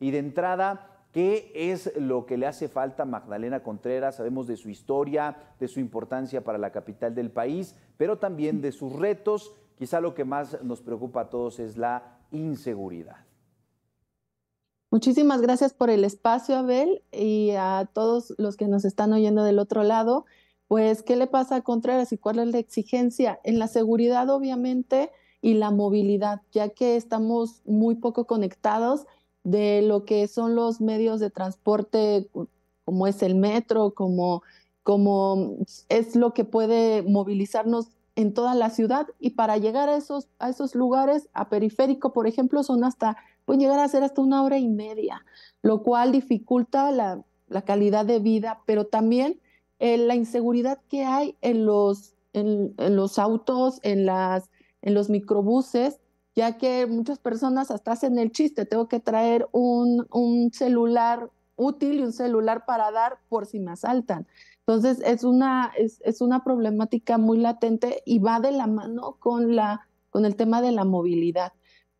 Y de entrada, ¿qué es lo que le hace falta a Magdalena Contreras? Sabemos de su historia, de su importancia para la capital del país, pero también de sus retos. Quizá lo que más nos preocupa a todos es la inseguridad. Muchísimas gracias por el espacio, Abel, y a todos los que nos están oyendo del otro lado. Pues, ¿qué le pasa a Contreras y cuál es la exigencia? En la seguridad, obviamente, y la movilidad, ya que estamos muy poco conectados de lo que son los medios de transporte, como es el metro, como, como es lo que puede movilizarnos en toda la ciudad y para llegar a esos, a esos lugares, a periférico, por ejemplo, son hasta, pueden llegar a ser hasta una hora y media, lo cual dificulta la, calidad de vida, pero también eh, la inseguridad que hay en los, en los autos, en, las, en los microbuses, ya que muchas personas hasta hacen el chiste, tengo que traer un, celular útil y un celular para dar por si me asaltan. Entonces, es una, es una problemática muy latente y va de la mano con, la, con el tema de la movilidad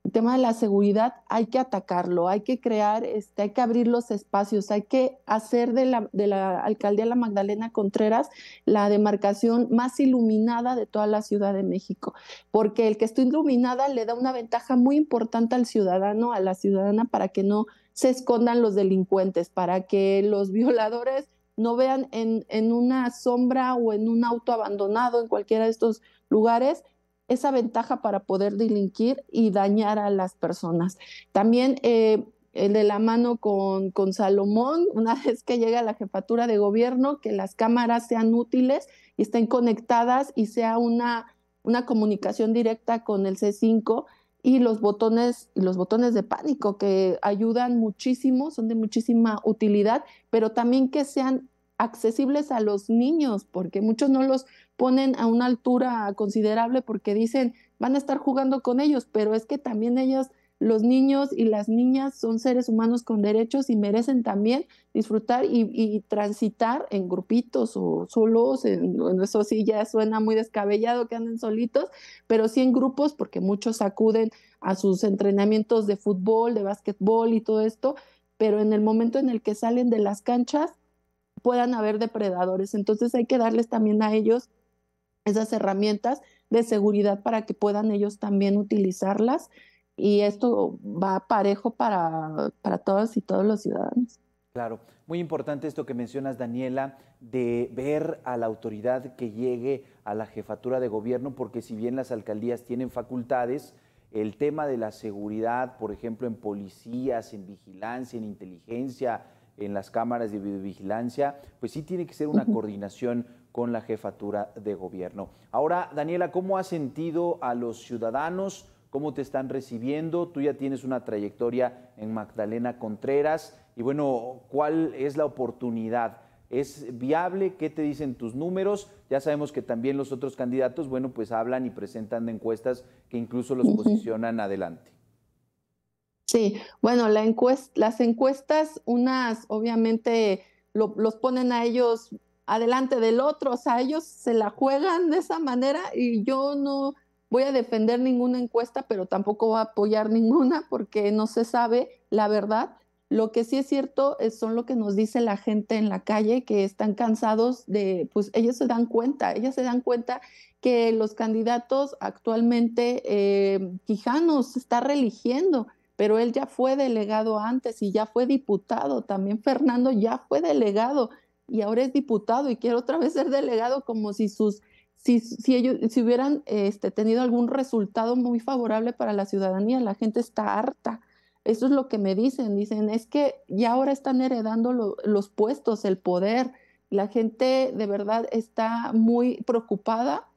el tema de la seguridad hay que atacarlo, hay que crear, este, hay que abrir los espacios, hay que hacer de la, de la alcaldía La Magdalena Contreras la demarcación más iluminada de toda la Ciudad de México, porque el que esté iluminada le da una ventaja muy importante al ciudadano, a la ciudadana, para que no se escondan los delincuentes, para que los violadores no vean en, en una sombra o en un auto abandonado en cualquiera de estos lugares esa ventaja para poder delinquir y dañar a las personas. También eh, de la mano con, Salomón, una vez que llega a la jefatura de gobierno, que las cámaras sean útiles y estén conectadas y sea una, una comunicación directa con el C5 y los botones los botones de pánico que ayudan muchísimo, son de muchísima utilidad, pero también que sean accesibles a los niños, porque muchos no los ponen a una altura considerable porque dicen, van a estar jugando con ellos, pero es que también ellos, los niños y las niñas son seres humanos con derechos y merecen también disfrutar y, transitar en grupitos o solos, en, eso sí ya suena muy descabellado que anden solitos, pero sí en grupos porque muchos acuden a sus entrenamientos de fútbol, de básquetbol y todo esto, pero en el momento en el que salen de las canchas, puedan haber depredadores. Entonces hay que darles también a ellos esas herramientas de seguridad para que puedan ellos también utilizarlas y esto va parejo para, para todas y todos los ciudadanos. Claro, muy importante esto que mencionas, Daniela, de ver a la autoridad que llegue a la jefatura de gobierno, porque si bien las alcaldías tienen facultades, el tema de la seguridad, por ejemplo, en policías, en vigilancia, en inteligencia, en las cámaras de videovigilancia, pues sí tiene que ser una coordinación con la jefatura de gobierno. Ahora, Daniela, ¿cómo has sentido a los ciudadanos? ¿Cómo te están recibiendo? Tú ya tienes una trayectoria en Magdalena Contreras. Y bueno, ¿cuál es la oportunidad? ¿Es viable? ¿Qué te dicen tus números? Ya sabemos que también los otros candidatos, bueno, pues hablan y presentan encuestas que incluso los posicionan adelante. Sí, bueno, la las encuestas, unas obviamente los ponen a ellos adelante del otro, o sea, ellos se la juegan de esa manera y yo no voy a defender ninguna encuesta, pero tampoco voy a apoyar ninguna porque no se sabe la verdad. Lo que sí es cierto es, son lo que nos dice la gente en la calle que están cansados de, pues ellos se dan cuenta, ellos se dan cuenta que los candidatos actualmente, eh, Quijano se está reeligiendo pero él ya fue delegado antes y ya fue diputado, también Fernando ya fue delegado y ahora es diputado y quiere otra vez ser delegado como si sus si, si ellos si hubieran este, tenido algún resultado muy favorable para la ciudadanía, la gente está harta. Eso es lo que me dicen, dicen es que ya ahora están heredando los puestos, el poder. La gente de verdad está muy preocupada,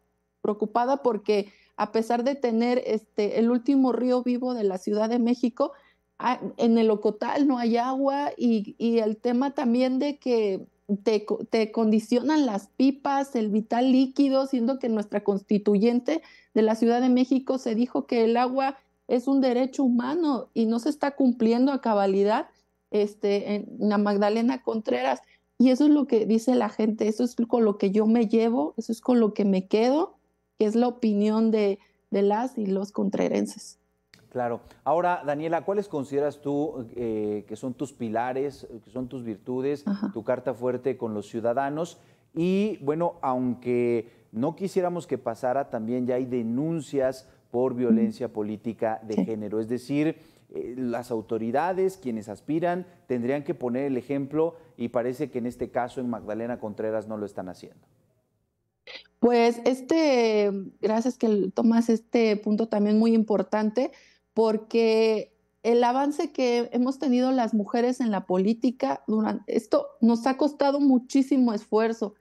preocupada porque a pesar de tener este, el último río vivo de la Ciudad de México, ah, en el Ocotal no hay agua y, el tema también de que te, condicionan las pipas, el vital líquido, siendo que nuestra constituyente de la Ciudad de México se dijo que el agua es un derecho humano y no se está cumpliendo a cabalidad este, en la Magdalena Contreras. Y eso es lo que dice la gente, eso es con lo que yo me llevo, eso es con lo que me quedo que es la opinión de, las y los contrerenses. Claro. Ahora, Daniela, ¿cuáles consideras tú eh, que son tus pilares, que son tus virtudes, tu carta fuerte con los ciudadanos? Y bueno, aunque no quisiéramos que pasara, también ya hay denuncias por violencia política de género. Es decir, eh, las autoridades, quienes aspiran, tendrían que poner el ejemplo y parece que en este caso en Magdalena Contreras no lo están haciendo. Pues este, gracias que tomas este punto también muy importante, porque el avance que hemos tenido las mujeres en la política durante esto nos ha costado muchísimo esfuerzo.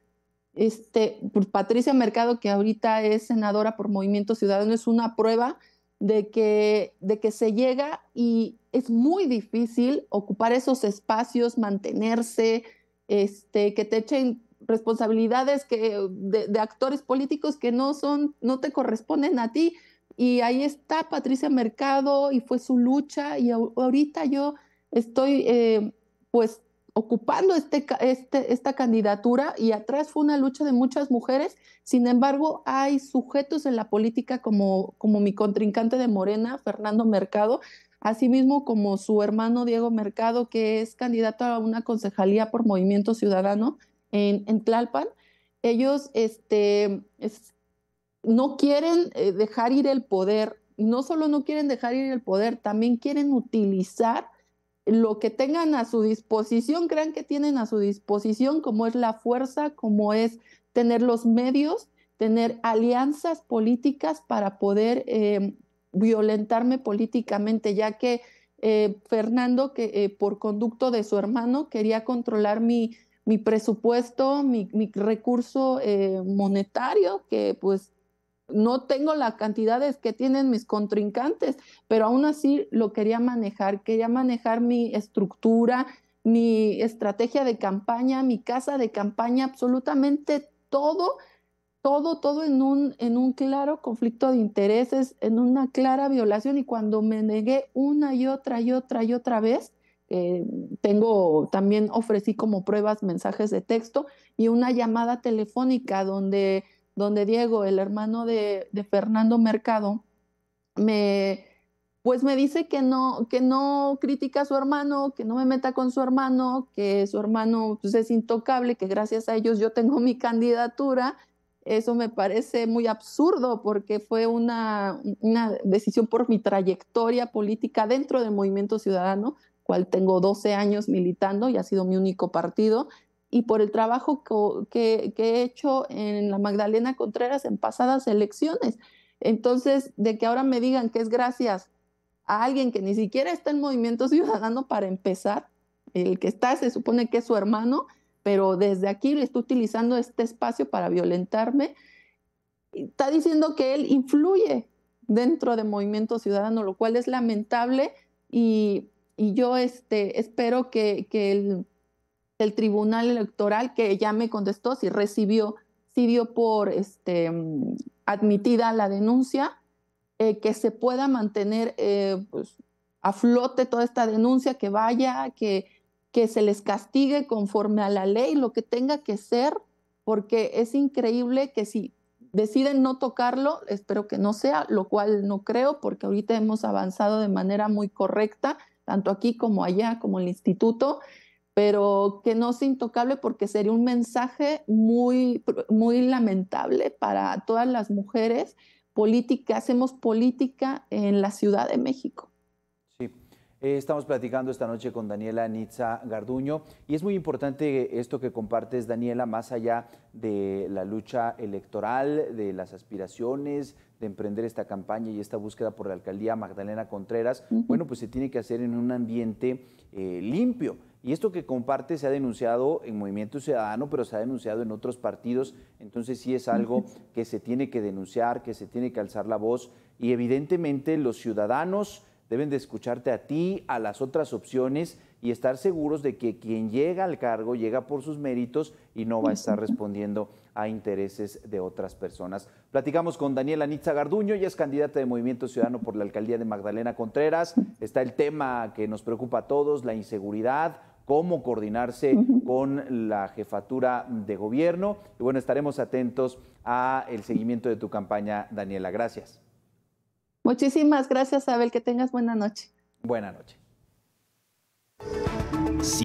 Este, pues, Patricia Mercado, que ahorita es senadora por Movimiento Ciudadano, es una prueba de que, de que se llega y es muy difícil ocupar esos espacios, mantenerse, este, que te echen responsabilidades que, eh, de, actores políticos que no, son, no te corresponden a ti. Y ahí está Patricia Mercado y fue su lucha y ahorita yo estoy eh, pues ocupando este, este, esta candidatura y atrás fue una lucha de muchas mujeres. Sin embargo, hay sujetos en la política como, como mi contrincante de Morena, Fernando Mercado, asimismo como su hermano Diego Mercado, que es candidato a una concejalía por Movimiento Ciudadano, en, Tlalpan, ellos este, no quieren eh, dejar ir el poder, no solo no quieren dejar ir el poder, también quieren utilizar lo que tengan a su disposición, crean que tienen a su disposición, como es la fuerza, como es tener los medios, tener alianzas políticas para poder eh, violentarme políticamente, ya que eh, Fernando, que por conducto de su hermano, quería controlar mi, mi presupuesto, mi, recurso eh, monetario, que pues no tengo las cantidades que tienen mis contrincantes, pero aún así lo quería manejar, quería manejar mi estructura, mi estrategia de campaña, mi casa de campaña, absolutamente todo, todo, todo en un claro conflicto de intereses, en una clara violación y cuando me negué una y otra y otra y otra vez, eh, tengo también ofrecí como pruebas mensajes de texto y una llamada telefónica donde, donde Diego, el hermano de, Fernando Mercado, me pues me dice que no, que no critica a su hermano, que no me meta con su hermano, que su hermano pues, es intocable, que gracias a ellos yo tengo mi candidatura. Eso me parece muy absurdo porque fue una, una decisión por mi trayectoria política dentro del movimiento ciudadano, tengo 12 años militando y ha sido mi único partido, y por el trabajo que, que he hecho en la Magdalena Contreras en pasadas elecciones. Entonces, de que ahora me digan que es gracias a alguien que ni siquiera está en Movimiento Ciudadano para empezar, el que está se supone que es su hermano, pero desde aquí le está utilizando este espacio para violentarme, está diciendo que él influye dentro de Movimiento Ciudadano, lo cual es lamentable y y yo este, espero que, que el, Tribunal Electoral, que ya me contestó si recibió, si dio por este, mm, admitida la denuncia, eh, que se pueda mantener eh, pues, a flote toda esta denuncia, que vaya, que, que se les castigue conforme a la ley, lo que tenga que ser, porque es increíble que si deciden no tocarlo, espero que no sea, lo cual no creo, porque ahorita hemos avanzado de manera muy correcta tanto aquí como allá, como el instituto, pero que no sea intocable porque sería un mensaje muy, muy lamentable para todas las mujeres políticas, hacemos política en la Ciudad de México. Eh, estamos platicando esta noche con Daniela Nitza Garduño y es muy importante esto que compartes, Daniela, más allá de la lucha electoral, de las aspiraciones, de emprender esta campaña y esta búsqueda por la alcaldía Magdalena Contreras, bueno, pues se tiene que hacer en un ambiente eh, limpio. Y esto que comparte se ha denunciado en Movimiento Ciudadano, pero se ha denunciado en otros partidos. Entonces sí es algo que se tiene que denunciar, que se tiene que alzar la voz. Y evidentemente los ciudadanos deben de escucharte a ti, a las otras opciones y estar seguros de que quien llega al cargo llega por sus méritos y no va a estar respondiendo a intereses de otras personas. Platicamos con Daniela Nitza Garduño, ella es candidata de Movimiento Ciudadano por la alcaldía de Magdalena Contreras. Está el tema que nos preocupa a todos, la inseguridad, cómo coordinarse con la jefatura de gobierno. Y bueno, estaremos atentos a el seguimiento de tu campaña, Daniela. Gracias. Muchísimas gracias, Abel. Que tengas buena noche. Buena noche.